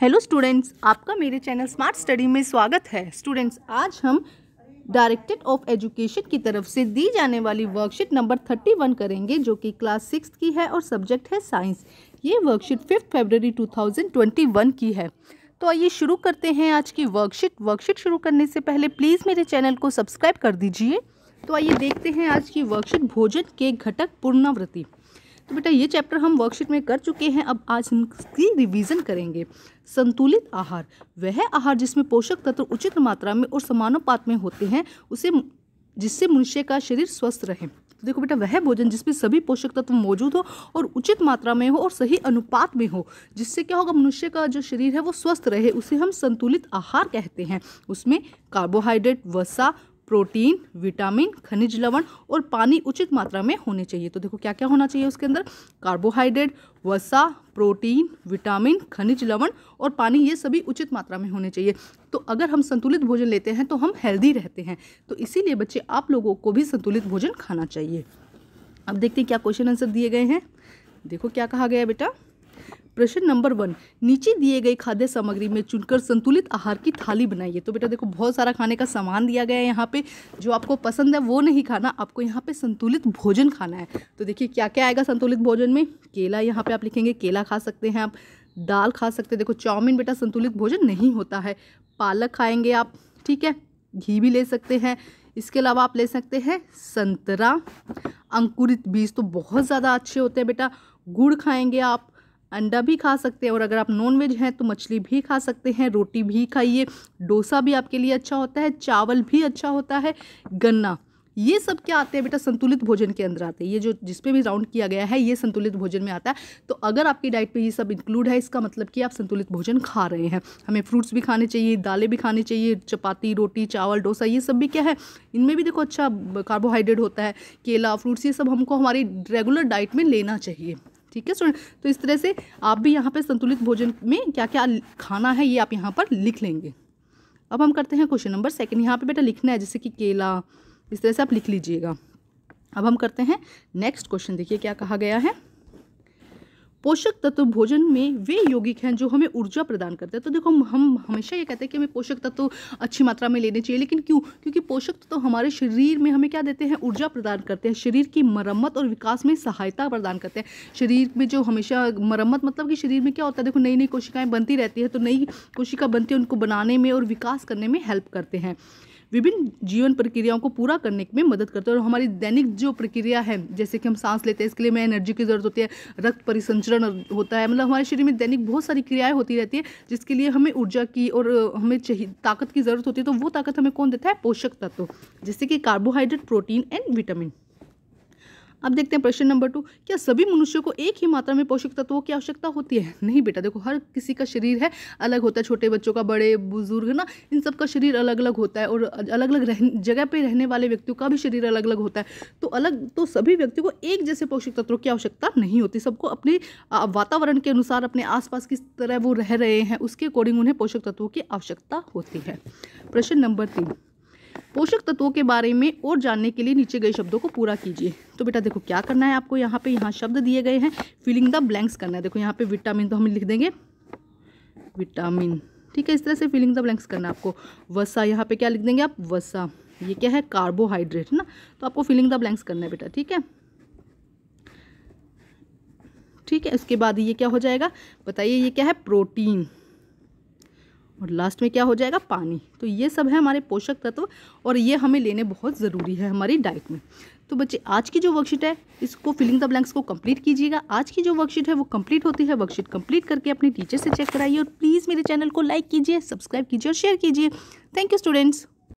hello students आपका मेरे channel smart study में स्वागत है स्टूडेंट्स आज हम डायरेक्टेड ऑफ एजुकेशन की तरफ से दी जाने वाली वर्कशीट नंबर थर्टी वन करेंगे जो कि क्लास सिक्स की है और सब्जेक्ट है साइंस ये worksheet fifth February two thousand twenty one की है तो आइए शुरू करते हैं आज की वर्कशीट वर्कशीट शुरू करने से पहले प्लीज़ मेरे चैनल को सब्सक्राइब कर दीजिए तो आइए देखते हैं आज की वर्कशीट भोजन के घटक पूर्णावृत्ति तो बेटा ये चैप्टर हम वर्कशीट में कर चुके हैं अब आज हम इसकी रिवीजन करेंगे संतुलित आहार वह आहार जिसमें पोषक तत्व उचित मात्रा में और समानुपात में होते हैं उसे जिससे मनुष्य का शरीर स्वस्थ रहे तो देखो बेटा वह भोजन जिसमें सभी पोषक तत्व मौजूद हो और उचित मात्रा में हो और सही अनुपात में हो जिससे क्या होगा मनुष्य का जो शरीर है वो स्वस्थ रहे उसे हम संतुलित आहार कहते हैं उसमें कार्बोहाइड्रेट वसा प्रोटीन विटामिन खनिज लवण और पानी उचित मात्रा में होने चाहिए तो देखो क्या क्या होना चाहिए उसके अंदर कार्बोहाइड्रेट वसा प्रोटीन विटामिन खनिज लवण और पानी ये सभी उचित मात्रा में होने चाहिए तो अगर हम संतुलित भोजन लेते हैं तो हम हेल्दी रहते हैं तो इसीलिए बच्चे आप लोगों को भी संतुलित भोजन खाना चाहिए अब देखते हैं क्या क्वेश्चन आंसर दिए गए हैं देखो क्या कहा गया बेटा प्रश्न नंबर वन नीचे दिए गए खाद्य सामग्री में चुनकर संतुलित आहार की थाली बनाइए तो बेटा देखो बहुत सारा खाने का सामान दिया गया है यहाँ पे जो आपको पसंद है वो नहीं खाना आपको यहाँ पे संतुलित भोजन खाना है तो देखिए क्या क्या आएगा संतुलित भोजन में केला यहाँ पे आप लिखेंगे केला खा सकते हैं आप दाल खा सकते हैं देखो चाउमिन बेटा संतुलित भोजन नहीं होता है पालक खाएंगे आप ठीक है घी भी ले सकते हैं इसके अलावा आप ले सकते हैं संतरा अंकुरित बीज तो बहुत ज़्यादा अच्छे होते हैं बेटा गुड़ खाएंगे आप अंडा भी खा सकते हैं और अगर आप नॉन वेज हैं तो मछली भी खा सकते हैं रोटी भी खाइए डोसा भी आपके लिए अच्छा होता है चावल भी अच्छा होता है गन्ना ये सब क्या आते हैं बेटा संतुलित भोजन के अंदर आते हैं ये जो जिस पे भी राउंड किया गया है ये संतुलित भोजन में आता है तो अगर आपकी डाइट पे ये सब इंक्लूड है इसका मतलब कि आप संतुलित भोजन खा रहे हैं हमें फ्रूट्स भी खाने चाहिए दालें भी खानी चाहिए चपाती रोटी चावल डोसा ये सब भी क्या है इनमें भी देखो अच्छा कार्बोहाइड्रेट होता है केला फ्रूट्स ये सब हमको हमारी रेगुलर डाइट में लेना चाहिए ठीक है स्टूडेंट तो इस तरह से आप भी यहाँ पर संतुलित भोजन में क्या क्या खाना है ये आप यहाँ पर लिख लेंगे अब हम करते हैं क्वेश्चन नंबर सेकेंड यहाँ पर बेटा लिखना है जैसे कि केला इस तरह से आप लिख लीजिएगा अब हम करते हैं नेक्स्ट क्वेश्चन देखिए क्या कहा गया है पोषक तत्व भोजन में वे यौगिक हैं जो हमें ऊर्जा प्रदान करते हैं तो देखो हम हमेशा ये कहते हैं कि हमें पोषक तत्व अच्छी मात्रा में लेने चाहिए लेकिन क्यों क्योंकि पोषक तत्व हमारे शरीर में हमें क्या देते हैं ऊर्जा प्रदान करते हैं शरीर की मरम्मत और विकास में सहायता प्रदान करते हैं शरीर में जो हमेशा मरम्मत मतलब कि शरीर में क्या होता है देखो नई नई कोशिकाएँ बनती रहती है तो नई कोशिका बनती है उनको बनाने में और विकास करने में हेल्प करते हैं विभिन्न जीवन प्रक्रियाओं को पूरा करने में मदद करता है और हमारी दैनिक जो प्रक्रिया है जैसे कि हम सांस लेते हैं इसके लिए हमें एनर्जी की ज़रूरत होती है रक्त परिसंचरण होता है मतलब हमारे शरीर में दैनिक बहुत सारी क्रियाएँ होती रहती है जिसके लिए हमें ऊर्जा की और हमें चाहिए ताकत की ज़रूरत होती है तो वो ताकत हमें कौन देता है पोषक तत्व जैसे कि कार्बोहाइड्रेट प्रोटीन एंड विटामिन अब देखते हैं प्रश्न नंबर टू क्या सभी मनुष्यों को एक ही मात्रा में पोषक तत्वों की आवश्यकता होती है नहीं बेटा देखो हर किसी का शरीर है अलग होता है छोटे बच्चों का बड़े बुजुर्ग ना इन सब का शरीर अलग अलग होता है और अलग अलग जगह पर रहने वाले व्यक्तियों का भी शरीर अलग अलग होता है तो अलग तो सभी व्यक्तियों को एक जैसे पोषक तत्वों की आवश्यकता नहीं होती सबको अपने वातावरण के अनुसार अपने आसपास किस तरह वो रह रहे हैं उसके अकॉर्डिंग उन्हें पोषक तत्वों की आवश्यकता होती है प्रश्न नंबर तीन पोषक तत्वों के बारे में और जानने के लिए नीचे गए शब्दों को पूरा कीजिए तो बेटा देखो क्या करना है आपको यहाँ पे यहाँ शब्द दिए गए हैं फिलिंग द ब्लैंक्स करना है देखो यहाँ पे विटामिन तो हम लिख देंगे विटामिन ठीक है इस तरह से फिलिंग द ब्लैंक्स करना है आपको वसा यहाँ पे क्या लिख देंगे आप वसा ये क्या है कार्बोहाइड्रेट ना तो आपको फिलिंग द ब्लैंक्स करना है बेटा ठीक है ठीक है उसके बाद ये क्या हो जाएगा बताइए ये क्या है प्रोटीन और लास्ट में क्या हो जाएगा पानी तो ये सब है हमारे पोषक तत्व और ये हमें लेने बहुत ज़रूरी है हमारी डाइट में तो बच्चे आज की जो वर्कशीट है इसको फिलिंग द ब्लैंक्स को कंप्लीट कीजिएगा आज की जो वर्कशीट है वो कंप्लीट होती है वर्कशीट कंप्लीट करके अपने टीचर से चेक कराइए और प्लीज़ मेरे चैनल को लाइक कीजिए सब्सक्राइब कीजिए और शेयर कीजिए थैंक यू स्टूडेंट्स